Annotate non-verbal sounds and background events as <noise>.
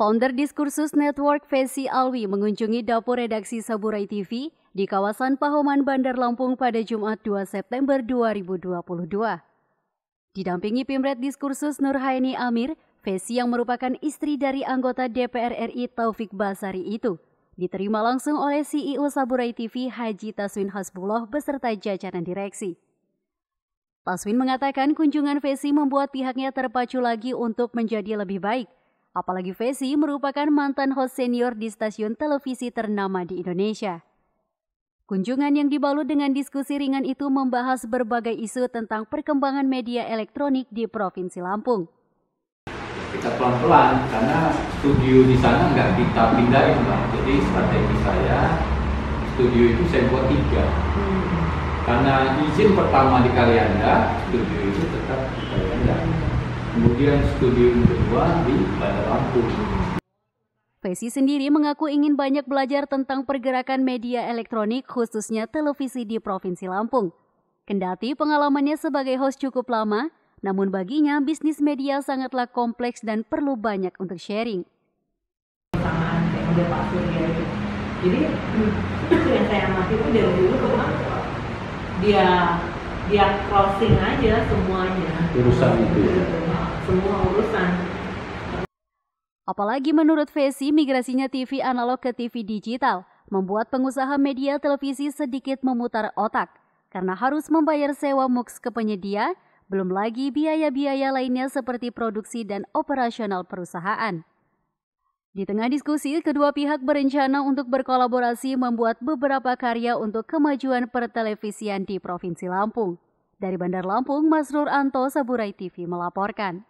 Founder Diskursus Network Fesi Alwi mengunjungi dapur redaksi Saburai TV di kawasan Pahoman Bandar Lampung pada Jumat 2 September 2022. Didampingi Pimret Diskursus Nurhaini Amir, Fesi yang merupakan istri dari anggota DPR RI Taufik Basari itu diterima langsung oleh CEO Saburai TV Haji Taswin Hasbullah beserta jajaran direksi. Taswin mengatakan kunjungan Fesi membuat pihaknya terpacu lagi untuk menjadi lebih baik – Apalagi Vesi merupakan mantan host senior di stasiun televisi ternama di Indonesia. Kunjungan yang dibalut dengan diskusi ringan itu membahas berbagai isu tentang perkembangan media elektronik di Provinsi Lampung. Kita pelan-pelan karena studio di sana nggak kita pindahin, Pak. Jadi strategi saya studio itu saya buat tiga. Hmm. Karena izin pertama di Kalianda, studio itu tetap di Kalianda kemudian studium kedua di Bandar Lampung. Fesi sendiri mengaku ingin banyak belajar tentang pergerakan media elektronik khususnya televisi di Provinsi Lampung. Kendati pengalamannya sebagai host cukup lama, namun baginya bisnis media sangatlah kompleks dan perlu banyak untuk sharing. Ya, gitu. Jadi <clears throat> yang saya amati itu dari dulu memang dia dia crossing aja semuanya urusan itu ya. semua urusan Apalagi menurut Vesi migrasinya TV analog ke TV digital membuat pengusaha media televisi sedikit memutar otak karena harus membayar sewa MUX ke penyedia, belum lagi biaya-biaya lainnya seperti produksi dan operasional perusahaan. Di tengah diskusi, kedua pihak berencana untuk berkolaborasi membuat beberapa karya untuk kemajuan pertelevisian di Provinsi Lampung. Dari Bandar Lampung, Masrur Anto, Saburai TV melaporkan.